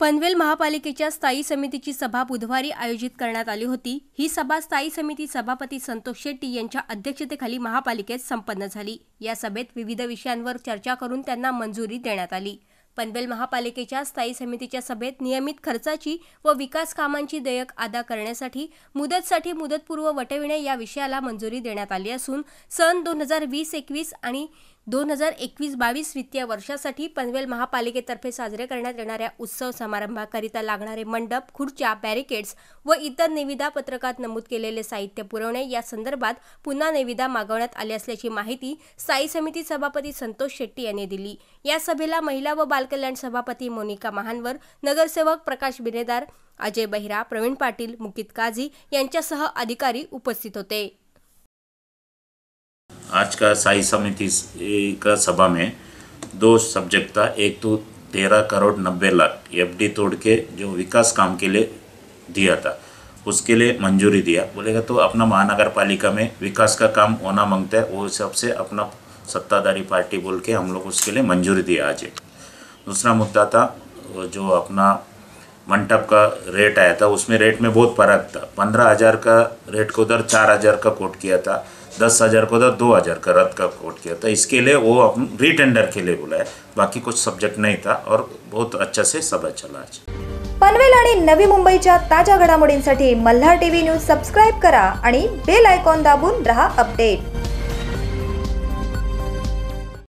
पनवेल महापालिकेच्या स्थायी समितीची सभा बुधवारी आयोजित करण्यात आली होती ही सभा स्थायी समिती सभापती संतोष शेट्टी यांच्या अध्यक्षतेखाली महापालिकेत संपन्न झाली या सभेत विविध विषयांवर चर्चा करून त्यांना मंजुरी देण्यात आली पनवेल महापालिकेच्या स्थायी समितीच्या सभेत नियमित खर्चाची व विकास कामांची देयक अदा करण्यासाठी मुदतसाठी मुदतपूर्व वटविणे या विषयाला मंजुरी देण्यात आली असून सन दोन हजार वीस एकवीस आणि दोन हजार एकवीस बावीस वित्तीय वर्षासाठी पनवेल महापालिकेतर्फे साजरे करण्यात येणाऱ्या उत्सव समारंभाकरिता लागणारे मंडप खुर्च्या बॅरिकेड्स व इतर निविदा पत्रकात नमूद केलेले साहित्य पुरवणे या संदर्भात पुन्हा निविदा मागवण्यात आली असल्याची माहिती स्थायी समिती सभापती संतोष शेट्टी यांनी दिली या सभेला महिला व बालकल्याण सभापती मोनिका महानवर नगरसेवक प्रकाश बिनेदार अजय बहिरा प्रवीण पाटील मुकित काझी यांच्यासह अधिकारी उपस्थित होते आज का साई समिति का सभा में दो सब्जेक्ट था एक तो तेरह करोड़ नब्बे लाख एफ डी तोड़ के जो विकास काम के लिए दिया था उसके लिए मंजूरी दिया बोलेगा तो अपना महानगर पालिका में विकास का काम होना मांगता है वो हिसाब से अपना सत्ताधारी पार्टी बोल के हम लोग उसके लिए मंजूरी दिया आज दूसरा मुद्दा था जो अपना मंडप का रेट आया था उसमें रेट में बहुत फर्क था पंद्रह हज़ार का रेट को उधर चार हज़ार का कोट किया था दस हज़ार को उधर दो हज़ार का रथ का कोट किया था इसके लिए वो रिटेंडर रिटेंडर के लिए बुलाए बाकी कुछ सब्जेक्ट नहीं था और बहुत अच्छा से सब चला आज पनवेल आणि नवी मुंबईच्या ताज्या घडामोडींसाठी मल्हार टीव्ही न्यूज सबस्क्राईब करा आणि बेल आयकॉन दाबून रहा अपडेट